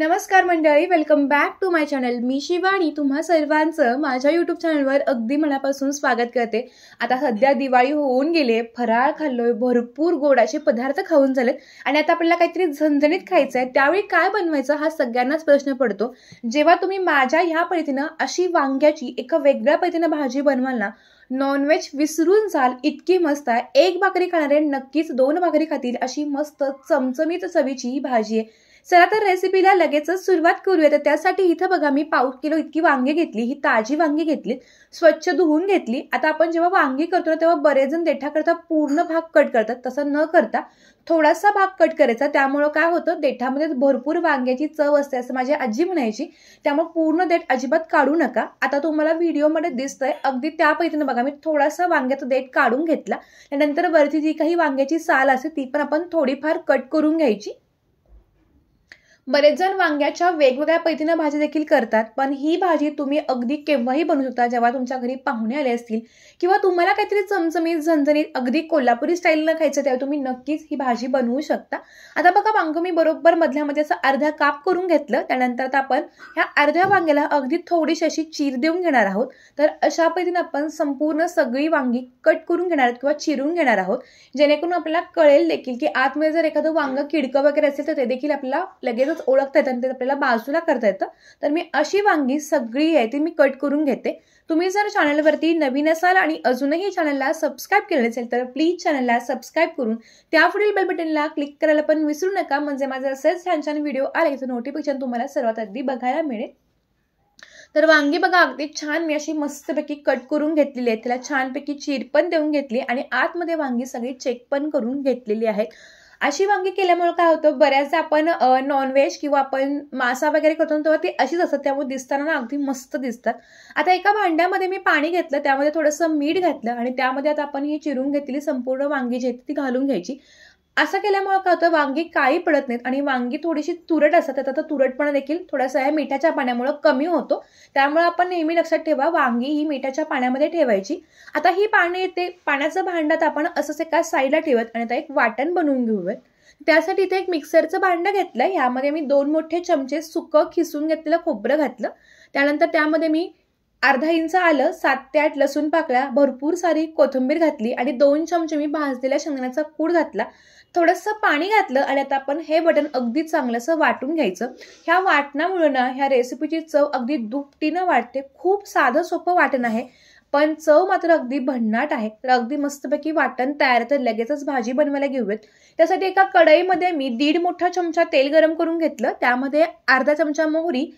नमस्कार मंडळी welcome back to my channel मी शिवाणी तुम्हा सर्वांचं माझ्या यूट्यूब चॅनलवर अगदी मनापासून स्वागत करते आता सध्या दिवाळी होऊन गेले फराळ खाल्लोय भरपूर गोडाचे पदार्थ खाऊन झाले आणि आता आपल्याला काहीतरी झणझणीत खायचं आहे त्यावेळी काय बनवायचं हा सगळ्यांनाच प्रश्न पडतो जेव्हा तुम्ही माझ्या ह्या पद्धतीनं अशी वांग्याची एका वेगळ्या पद्धतीनं भाजी बनवाल ना नॉनव्हेज विसरून जाल इतकी मस्त आहे एक भाकरी खाणारे नक्कीच दोन भाकरी खातील अशी मस्त चमचमीत चवीची ही भाजी आहे चला तर रेसिपीला लगेचच सुरुवात करूया तर त्यासाठी इथं बघा मी पाऊस किलो इतकी वांगे घेतली ही ताजी वांगी घेतली स्वच्छ धुवून घेतली आता आपण जेव्हा वांगी करतो तेव्हा बरेच जण देठाकरता पूर्ण भाग कट करतात तसं न करता थोडासा भाग कट करायचा त्यामुळं काय होतं देठामध्ये भरपूर वांग्याची चव असते असं माझी आजी म्हणायची त्यामुळे पूर्ण देठ अजिबात काढू नका आता तुम्हाला व्हिडिओमध्ये दिसतंय अगदी त्या पैकी बघा मी थोडासा वांग्याचा देठ काढून घेतला त्यानंतर वरती जी काही वांग्याची साल असते ती पण आपण थोडीफार कट करून घ्यायची बरेच जण वांग्याच्या वेगवेगळ्या पद्धतीनं भाजी देखील करतात पण ही भाजी तुम्ही अगदी केव्हाही बनवू शकता जेव्हा तुमच्या घरी पाहुणे आले असतील किंवा तुम्हाला काहीतरी चमचमीत झणझणीत अगदी कोल्हापुरी स्टाईलनं खायचं त्यावेळी तुम्ही नक्कीच ही भाजी बनवू शकता आता बघा वांग मी बरोबर मधल्यामध्ये असं अर्धा काप करून घेतलं त्यानंतर आता आपण ह्या अर्ध्या वांग्याला अगदी थोडीशी अशी चीर देऊन घेणार आहोत तर अशा पद्धतीनं आपण संपूर्ण सगळी वांगी कट करून घेणार आहोत किंवा चिरून घेणार आहोत जेणेकरून आपल्याला कळेल देखील की आतमध्ये जर एखादं वांग किडकं वगैरे असेल तर ते देखील आपल्याला लगेच सहज ओळखता येतं आणि ते आपल्याला बाजूला करता येतं तर मी अशी वांगी सगळी आहे ती मी कट करून घेते तुम्ही जर चॅनलवरती नवीन असाल आणि अजूनही चॅनलला सबस्क्राईब केलं नसेल तर प्लीज चॅनलला सबस्क्राईब करून त्यापुढील बेल बटनला क्लिक करायला पण विसरू नका म्हणजे माझा असेच छान छान व्हिडिओ आले तर नोटिफिकेशन तुम्हाला सर्वात आधी बघायला मिळेल तर वांगी बघा अगदी छान मी अशी मस्तपैकी कट करून घेतलेली आहे तिला छानपैकी चीर पण देऊन घेतली आणि आतमध्ये वांगी सगळी चेक पण करून घेतलेली आहेत अशी वांगी केल्यामुळे काय होतं बऱ्याचदा आपण नॉनव्हेज किंवा आपण मासा वगैरे करतो तेव्हा ती अशीच असतात त्यामुळे दिसताना अगदी मस्त दिसतात आता एका भांड्यामध्ये मी पाणी घेतलं त्यामध्ये थोडंसं मीठ घातलं आणि त्यामध्ये आता आपण ही चिरून घेतलेली संपूर्ण वांगी जी ती घालून घ्यायची असं केल्यामुळे काय होतं वांगी काळी पडत नाहीत आणि वांगी थोडीशी तुरट असतात त्याचा तुरटपणा देखील थोडासा या मिठाच्या पाण्यामुळे कमी होतो त्यामुळे आपण नेहमी लक्षात ठेवा वांगी ही मिठाच्या पाण्यामध्ये ठेवायची आता ही पाणी येते पाण्याचं भांडात आपण असंच एका साईडला ठेवत आणि आता एक वाटण बनवून घेऊयात त्यासाठी इथे एक मिक्सरचं भांडं घेतलं ह्यामध्ये मी दोन मोठे चमचे सुकं खिसून घेतलेलं खोबरं घातलं त्यानंतर त्यामध्ये मी अर्धा इंच आलं सात ते आठ लसूण पाकळ्या भरपूर सारी कोथिंबीर घातली आणि दोन चमचे मी भाजलेल्या शेंगण्याचा कूड घातला थोडंसं पाणी घातलं आणि आता आपण हे बटन अगदी चांगलंसं वाटून घ्यायचं ह्या वाटणामुळं ना ह्या रेसिपीची चव अगदी दुपटीनं वाटते खूप साधं सोपं वाटण आहे पण चव मात्र अगदी भन्नाट आहे तर अगदी मस्तपैकी वाटण तयार तर लगेचच भाजी बनवायला घेऊयात त्यासाठी एका कढईमध्ये मी दीड मोठा चमचा तेल गरम करून घेतलं त्यामध्ये अर्धा चमचा मोहरी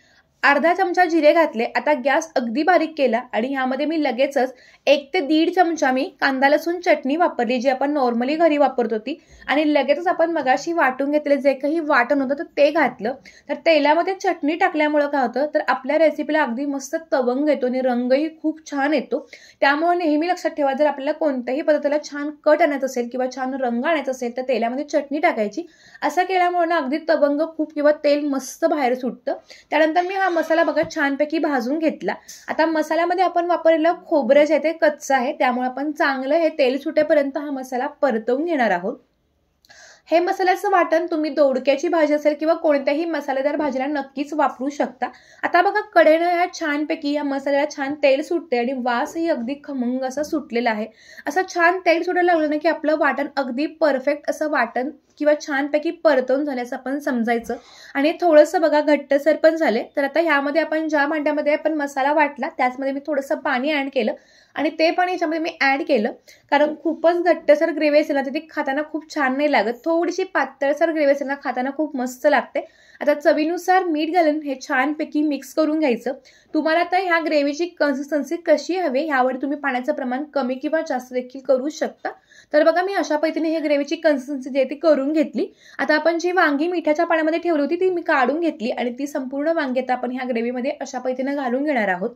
अर्धा चमचा जिरे घातले आता गॅस अगदी बारीक केला आणि ह्यामध्ये मी लगेचच एक ते दीड चमचा मी कांदा लसूण चटणी वापरली जी आपण नॉर्मली घरी वापरत होती आणि लगेचच आपण मगाशी वाटून घेतले जे काही वाटण होतं तर ते घातलं तर तेलामध्ये चटणी टाकल्यामुळं काय होतं तर आपल्या रेसिपीला अगदी मस्त तवंग येतो आणि रंगही खूप छान येतो त्यामुळे नेहमी लक्षात ठेवा जर आपल्याला कोणत्याही पदार्थाला छान कट आणायचं असेल किंवा छान रंग आणायचा असेल तर तेलामध्ये चटणी टाकायची असं केल्यामुळे ना अगदी तवंग खूप किंवा तेल मस्त बाहेर सुटतं त्यानंतर मी हा मसाला बघा छानपैकी भाजून घेतला आता मसाल्यामध्ये आपण वापरलेलं खोबरं जे आहे ते कच्चं आहे त्यामुळे आपण चांगलं हे तेल सुटेपर्यंत हा मसाला परतवून घेणार आहोत हे मसाल्याचं वाटण तुम्ही दोडक्याची भाजी असेल किंवा कोणत्याही मसालेदार भाजीला नक्कीच वापरू शकता आता बघा कडेनं ह्या छानपैकी या मसाल्याला छान तेल सुटते आणि वासही अगदी खमंग असा सुटलेला आहे असं छान तेल सुटायला लागलं ना की आपलं वाटण अगदी परफेक्ट असं वाटण किंवा छानपैकी परतवून झाल्याचं आपण समजायचं आणि थोडंसं बघा घट्टसर पण झाले तर आता ह्यामध्ये आपण ज्या भांड्यामध्ये आपण मसाला वाटला त्याचमध्ये मी थोडंसं पाणी ॲड केलं आणि ते पण याच्यामध्ये मी ॲड केलं कारण खूपच घट्टसर ग्रेव्ही असेल ना खाताना खूप छान नाही लागत थोडीशी पातळसर ग्रेव्ही असेल ना खाताना खूप मस्त लागते आता चवीनुसार मीठ घालून हे छानपैकी मिक्स करून घ्यायचं तुम्हाला आता ह्या ग्रेव्हीची कन्सिस्टन्सी कशी हवी ह्यावर तुम्ही पाण्याचं प्रमाण कमी किंवा जास्त देखील करू शकता तर बघा मी अशा पैतीने हे ग्रेव्हीची कन्सिस्टन्सी जी आहे ती करून घेतली आता आपण जी वांगी मिठाच्या पाण्यामध्ये ठेवली होती ती मी काढून घेतली आणि ती संपूर्ण वांगी आता आपण ह्या ग्रेव्हीमध्ये अशा पद्धतीने घालून घेणार आहोत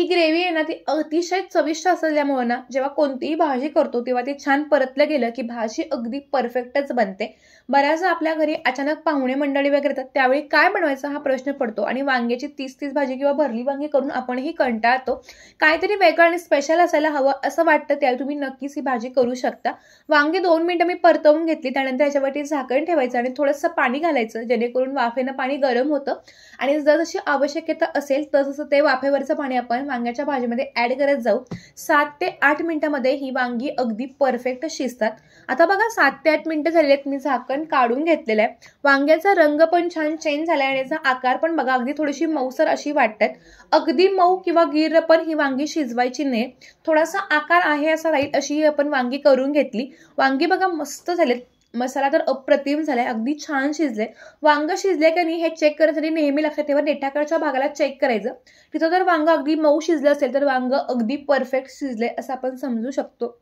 ही ग्रेव्ही आहे ना ती अतिशय चविष्ट असल्यामुळे ना जेव्हा कोणतीही भाजी करतो तेव्हा ती छान परतलं गेलं की भाजी अगदी परफेक्टच बनते बऱ्याचदा आपल्या घरी अचानक पाहुणे मंडळी वगैरे येतात त्यावेळी काय बनवायचा हा प्रश्न पडतो आणि वांग्याची तीस तीस भाजी किंवा भरली वांगी करून आपणही कंटाळतो काहीतरी वेगळं आणि स्पेशल असायला हवं असं वाटतं त्यावेळी तुम्ही नक्कीच ही भाजी करू शकता वांगी दोन मिनटं मी परतवून घेतली त्यानंतर याच्यावरती झाकण ठेवायचं आणि थोडंसं पाणी घालायचं जेणेकरून वाफेनं पाणी गरम होतं आणि जर जशी आवश्यकता असेल तसं ते वाफेवरचं पाणी आपण वांग्याच्या भाजीमध्ये ॲड करत जाऊ सात ते आठ मिनिटामध्ये ही वांगी अगदी परफेक्ट शिजतात आता बघा सात ते आठ मिनटं झाले आहेत मी झाकण आपण काढून घेतलेलं आहे वांग्याचा रंग पण छान चेंज झाला आणि याचा आकार पण बघा अगदी थोडीशी मऊसर अशी वाटतात अगदी मऊ किंवा गिर पण ही वांगी शिजवायची नाही थोडासा आकार आहे असा राहील अशी ही आपण वांगी करून घेतली वांगी बघा मस्त झालेत मसाला तर अप्रतिम झालाय अगदी छान शिजले वांग शिजले की नाही हे चेक करण्यासाठी नेहमी लक्षात ठेवा नेठाकडच्या भागाला चेक करायचं तिथं जर वांग अगदी मऊ शिजलं असेल तर वांग अगदी परफेक्ट शिजले असं आपण समजू शकतो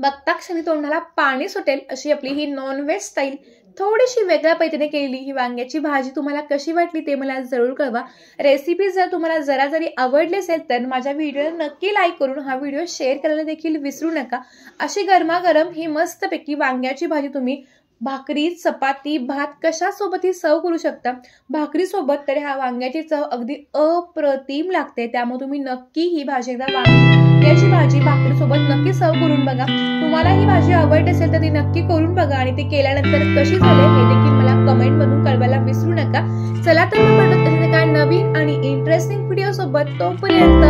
बघता क्षणी तोंडाला पाणी सुटेल अशी आपली ही नॉनव्हेज स्टाईल थोडीशी वेगळ्या पद्धतीने केलेली ही वांग्याची भाजी तुम्हाला कशी वाटली ते मला जरूर कळवा रेसिपी जर तुम्हाला जरा जरी आवडली असेल तर माझ्या व्हिडिओ नक्की लाईक करून हा व्हिडिओ शेअर करायला देखील विसरू नका अशी गरमागरम ही मस्तपैकी वांग्याची भाजी तुम्ही भाकरी चपाती भात कशासोबतही सर्व करू शकता भाकरीसोबत तर हा वांग्याची चव अगदी अप्रतिम लागते त्यामुळे तुम्ही नक्की ही भाजी एकदा वांग वांग्याची भाजी भाकरी सोबत नक्की सर्व करून बघा तुम्हाला ही भाजी आवडत असेल तर ती नक्की करून बघा आणि ते केल्यानंतर कशी झाले हे देखील मला कमेंट मधून कळवायला विसरू नका चला तर म्हणत काय नवीन आणि इंटरेस्टिंग व्हिडिओ सोबत तोपर्यंत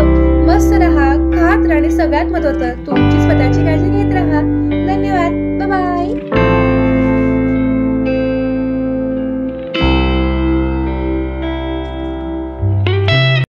मस्त राहा खात राहा सगळ्यात महत्वाचं तुमची स्वतःची काळजी घेत राहा धन्यवाद बाय